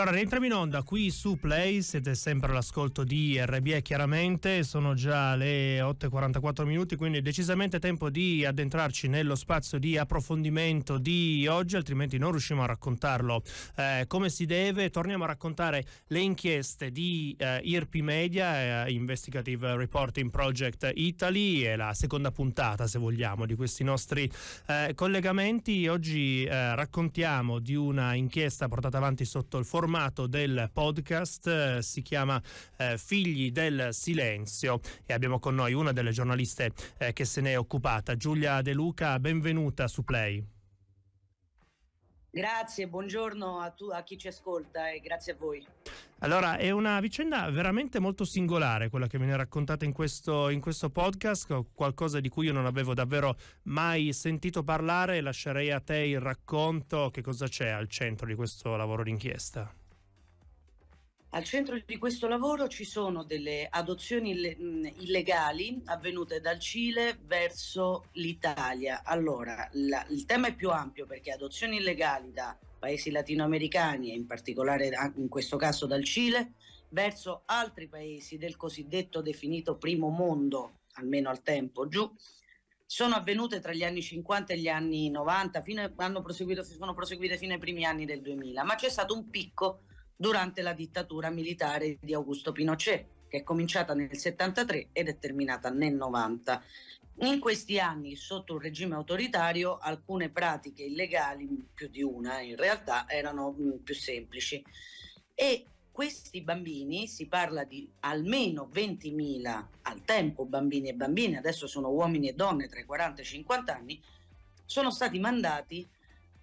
Allora, rientriamo in onda qui su Play, siete sempre all'ascolto di RBE chiaramente, sono già le 8.44 minuti, quindi è decisamente tempo di addentrarci nello spazio di approfondimento di oggi, altrimenti non riusciamo a raccontarlo eh, come si deve. Torniamo a raccontare le inchieste di eh, IRP Media, eh, Investigative Reporting Project Italy, è la seconda puntata se vogliamo di questi nostri eh, collegamenti. Oggi eh, raccontiamo di una inchiesta portata avanti sotto il formato formato del podcast, eh, si chiama eh, Figli del Silenzio e abbiamo con noi una delle giornaliste eh, che se ne è occupata, Giulia De Luca, benvenuta su Play. Grazie, buongiorno a, tu, a chi ci ascolta e grazie a voi. Allora, è una vicenda veramente molto singolare quella che viene raccontata in questo, in questo, podcast, qualcosa di cui io non avevo davvero mai sentito parlare. Lascerei a te il racconto, che cosa c'è al centro di questo lavoro d'inchiesta? Al centro di questo lavoro ci sono delle adozioni illegali avvenute dal Cile verso l'Italia. Allora, la, il tema è più ampio perché adozioni illegali da paesi latinoamericani e in particolare in questo caso dal Cile verso altri paesi del cosiddetto definito primo mondo, almeno al tempo giù, sono avvenute tra gli anni 50 e gli anni 90, fino, hanno proseguito, sono proseguite fino ai primi anni del 2000, ma c'è stato un picco durante la dittatura militare di Augusto Pinochet, che è cominciata nel 73 ed è terminata nel 90. In questi anni, sotto un regime autoritario, alcune pratiche illegali, più di una in realtà, erano mm, più semplici. E questi bambini, si parla di almeno 20.000 al tempo bambini e bambine, adesso sono uomini e donne tra i 40 e i 50 anni, sono stati mandati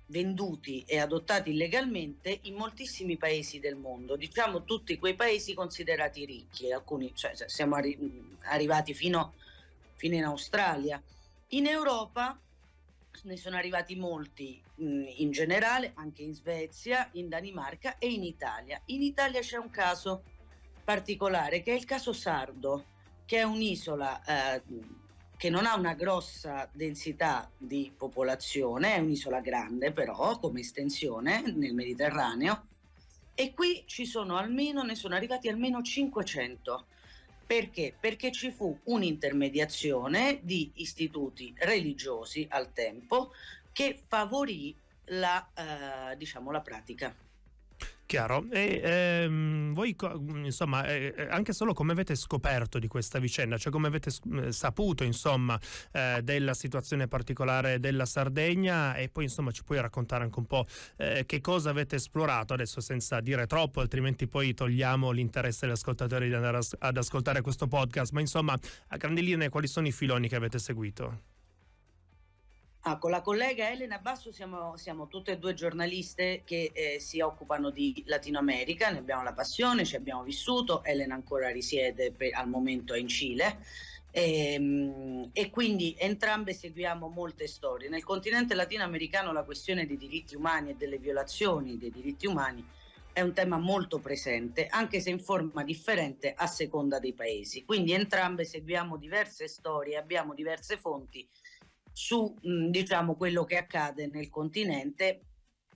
venduti e adottati illegalmente in moltissimi paesi del mondo, diciamo tutti quei paesi considerati ricchi, alcuni cioè, siamo arri- arrivati fino, fino, in Australia. In Europa ne sono arrivati molti mh, in generale, anche in Svezia, in Danimarca e in Italia. In Italia c'è un caso particolare che è il caso sardo, che è un'isola eh, che non ha una grossa densità di popolazione, è un'isola grande però come estensione nel Mediterraneo e qui ci sono almeno, ne sono arrivati almeno 500. Perché? Perché ci fu un'intermediazione di istituti religiosi al tempo che favorì la, eh, diciamo, la pratica. Chiaro, e ehm, voi insomma eh, eh, anche solo come avete scoperto di questa vicenda, cioè come avete saputo insomma eh, della situazione particolare della Sardegna e poi insomma ci puoi raccontare anche un po' eh, che cosa avete esplorato adesso senza dire troppo altrimenti poi togliamo l'interesse degli ascoltatori di andare ad ascoltare questo podcast, ma insomma a grandi linee quali sono i filoni che avete seguito? Ah, con la collega Elena Basso siamo, siamo tutte e due giornaliste che eh, si occupano di Latino America, ne abbiamo la passione, ci abbiamo vissuto, Elena ancora risiede per, al momento in Cile e, ehm, e, quindi entrambe seguiamo molte storie. Nel continente latinoamericano la questione dei diritti umani e delle violazioni dei diritti umani è un tema molto presente, anche se in forma differente a seconda dei paesi. Quindi entrambe seguiamo diverse storie, abbiamo diverse fonti su mh, mm, diciamo, quello che accade nel continente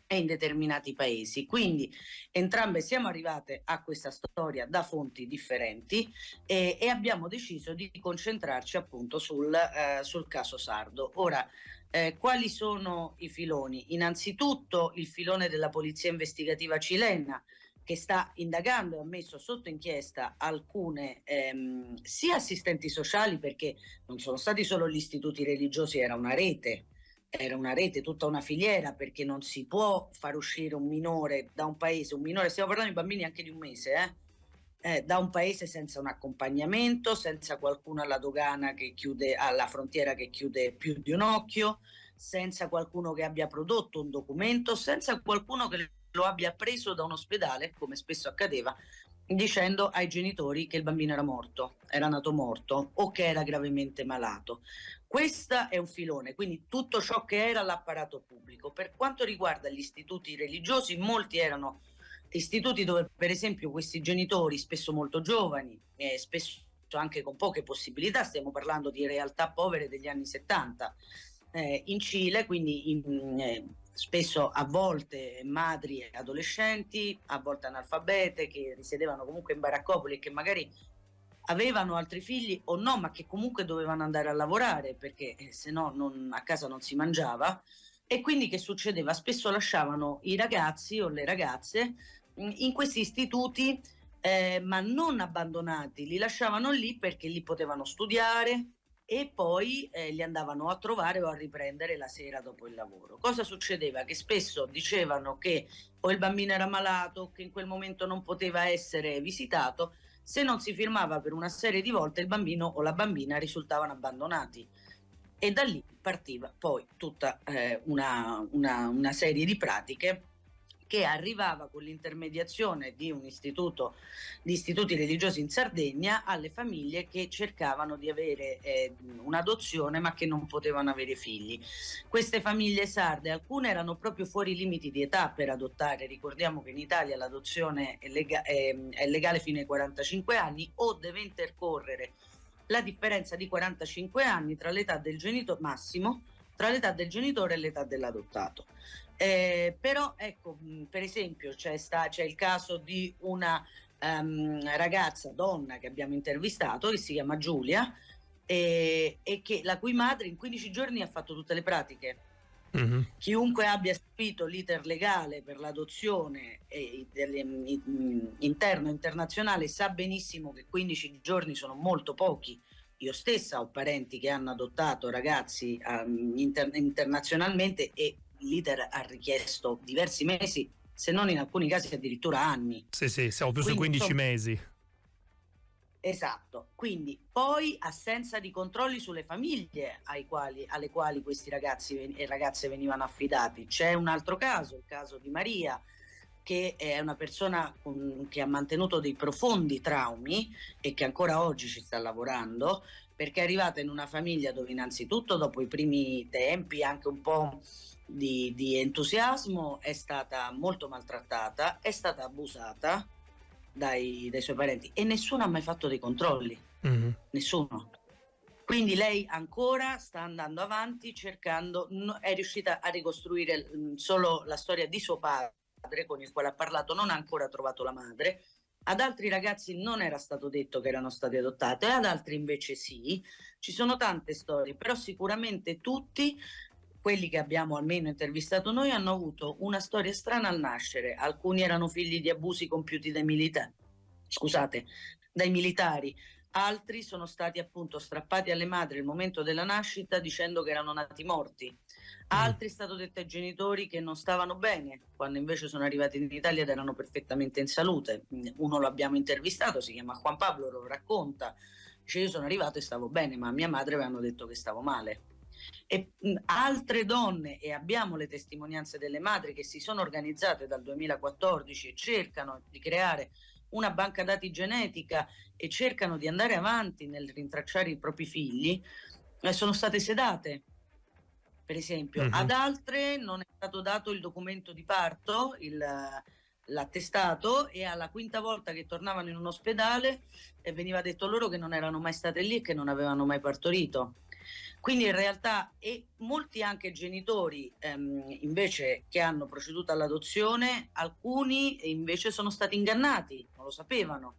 e in determinati paesi. Quindi entrambe siamo arrivate a questa storia da fonti differenti e, e abbiamo deciso di concentrarci appunto sul, eh, sul caso sardo. Ora, eh, quali sono i filoni? Innanzitutto il filone della polizia investigativa cilena, che sta indagando e ha messo sotto inchiesta alcune ehm, sia assistenti sociali perché non sono stati solo gli istituti religiosi, era una rete, era una rete, tutta una filiera perché non si può far uscire un minore da un paese, un minore, stiamo parlando di bambini anche di un mese, eh? Eh, da un paese senza un accompagnamento, senza qualcuno alla dogana che chiude, alla frontiera che chiude più di un occhio, senza qualcuno che abbia prodotto un documento, senza qualcuno che lo abbia preso da un ospedale, come spesso accadeva, dicendo ai genitori che il bambino era morto, era nato morto o che era gravemente malato. Questo è un filone, quindi tutto ciò che era l'apparato pubblico. Per quanto riguarda gli istituti religiosi, molti erano istituti dove per esempio questi genitori, spesso molto giovani, eh, spesso anche con poche possibilità, stiamo parlando di realtà povere degli anni 70, eh, in Cile, quindi in, eh, spesso a volte madri e adolescenti, a volte analfabete che risiedevano comunque in baraccopoli e che magari avevano altri figli o no, ma che comunque dovevano andare a lavorare perché eh, se no non, a casa non si mangiava. E quindi che succedeva? Spesso lasciavano i ragazzi o le ragazze mm, in questi istituti, eh, ma non abbandonati, li lasciavano lì perché lì potevano studiare, e poi eh, li andavano a trovare o a riprendere la sera dopo il lavoro. Cosa succedeva? Che spesso dicevano che o il bambino era malato, che in quel momento non poteva essere visitato, se non si firmava per una serie di volte il bambino o la bambina risultavano abbandonati e da lì partiva poi tutta eh, una, una, una serie di pratiche che arrivava con l'intermediazione di un istituto di istituti religiosi in Sardegna alle famiglie che cercavano di avere eh, un'adozione ma che non potevano avere figli. Queste famiglie sarde alcune erano proprio fuori limiti di età per adottare, ricordiamo che in Italia l'adozione è, lega- è, è legale fino ai 45 anni o deve intercorrere la differenza di 45 anni tra l'età del genitore massimo tra l'età del genitore e l'età dell'adottato. Eh, però ecco, per esempio c'è, sta, c'è il caso di una um, ragazza, donna che abbiamo intervistato, che si chiama Giulia, eh, e che, la cui madre in 15 giorni ha fatto tutte le pratiche. Mm-hmm. Chiunque abbia seguito l'iter legale per l'adozione eh, interno e internazionale sa benissimo che 15 giorni sono molto pochi. Io stessa ho parenti che hanno adottato ragazzi um, inter- internazionalmente e l'iter ha richiesto diversi mesi, se non in alcuni casi addirittura anni. Sì, sì, siamo più Quindi, su 15 insomma, mesi. Esatto, quindi poi assenza di controlli sulle famiglie quali, alle quali questi ragazzi e ragazze venivano affidati. C'è un altro caso, il caso di Maria, che è una persona con, che ha mantenuto dei profondi traumi e che ancora oggi ci sta lavorando, perché è arrivata in una famiglia dove innanzitutto dopo i primi tempi anche un po' di, di entusiasmo, è stata molto maltrattata, è stata abusata dai, dai suoi parenti e nessuno ha mai fatto dei controlli, mm-hmm. nessuno. Quindi lei ancora sta andando avanti cercando, è riuscita a ricostruire mm, solo la storia di suo padre con il quale ha parlato, non ha ancora trovato la madre. Ad altri ragazzi non era stato detto che erano stati adottati, ad altri invece sì. Ci sono tante storie, però sicuramente tutti quelli che abbiamo almeno intervistato noi hanno avuto una storia strana al nascere. Alcuni erano figli di abusi compiuti dai militari, scusate, dai militari. Altri sono stati appunto strappati alle madri al momento della nascita dicendo che erano nati morti. Mm. Altri è stato detto ai genitori che non stavano bene, quando invece sono arrivati in Italia ed erano perfettamente in salute. Uno l'abbiamo intervistato, si chiama Juan Pablo, lo racconta. Dice io sono arrivato e stavo bene, ma a mia madre avevano detto che stavo male. E mh, altre donne, e abbiamo le testimonianze delle madri che si sono organizzate dal 2014 e cercano di creare una banca dati genetica e cercano di andare avanti nel rintracciare i propri figli, eh, sono state sedate. Per esempio, mm-hmm. ad altre non è stato dato il documento di parto, il, l'attestato e alla quinta volta che tornavano in un ospedale eh, veniva detto loro che non erano mai state lì e che non avevano mai partorito. Quindi in realtà e molti anche genitori ehm, invece che hanno proceduto all'adozione, alcuni invece sono stati ingannati, non lo sapevano.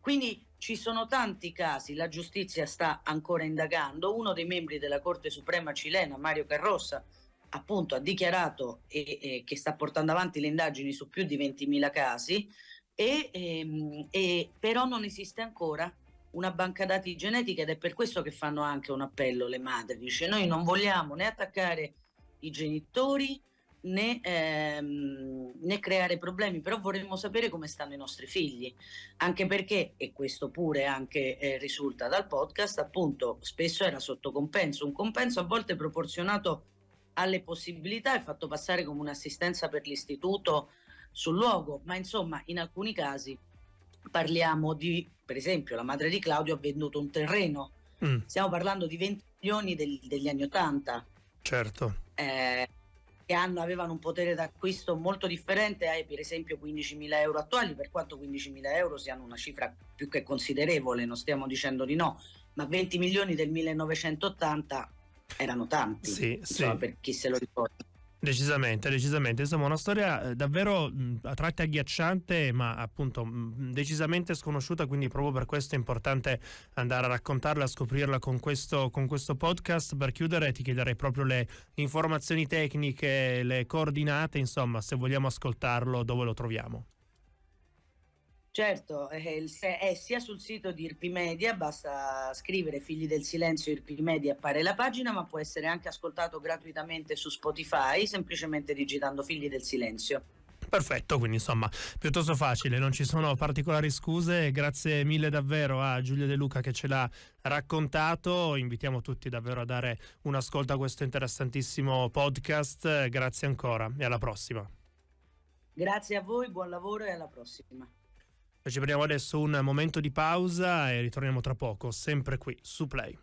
Quindi ci sono tanti casi, la giustizia sta ancora indagando, uno dei membri della Corte Suprema cilena, Mario Carrossa, appunto ha dichiarato e, e, che sta portando avanti le indagini su più di 20.000 casi, e, e, ehm, e, però non esiste ancora una banca dati genetica ed è per questo che fanno anche un appello le madri. Dice noi non vogliamo né attaccare i genitori né, ehm, né creare problemi, però vorremmo sapere come stanno i nostri figli, anche perché, e questo pure anche eh, risulta dal podcast, appunto spesso era sotto compenso, un compenso a volte proporzionato alle possibilità e fatto passare come un'assistenza per l'istituto sul luogo, ma insomma in alcuni casi parliamo di, per esempio, la madre di Claudio ha venduto un terreno. Mm. Stiamo parlando di 20 milioni del, degli anni 80. Certo. Eh, che hanno, avevano un potere d'acquisto molto differente ai, per esempio, 15.000 euro attuali, per quanto 15.000 euro siano una cifra più che considerevole, non stiamo dicendo di no, ma 20 milioni del 1980 erano tanti, sì, insomma, sì. per chi se lo ricorda. Decisamente, decisamente. Insomma, una storia eh, davvero a tratti agghiacciante, ma appunto decisamente sconosciuta, quindi proprio per questo è importante andare a raccontarla, a scoprirla con questo, con questo podcast. Per chiudere ti chiederei proprio le informazioni tecniche, le coordinate, insomma, se vogliamo ascoltarlo, dove lo troviamo. Certo, eh, è eh, sia sul sito di Media, basta scrivere Figli del Silenzio Media, appare la pagina, ma può essere anche ascoltato gratuitamente su Spotify, semplicemente digitando Figli del Silenzio. Perfetto, quindi insomma piuttosto facile, non ci sono particolari scuse. Grazie mille davvero a Giulio De Luca che ce l'ha raccontato. Invitiamo tutti davvero a dare un ascolto a questo interessantissimo podcast. Grazie ancora e alla prossima. Grazie a voi, buon lavoro e alla prossima. Ci prendiamo adesso un momento di pausa e ritorniamo tra poco, sempre qui su Play.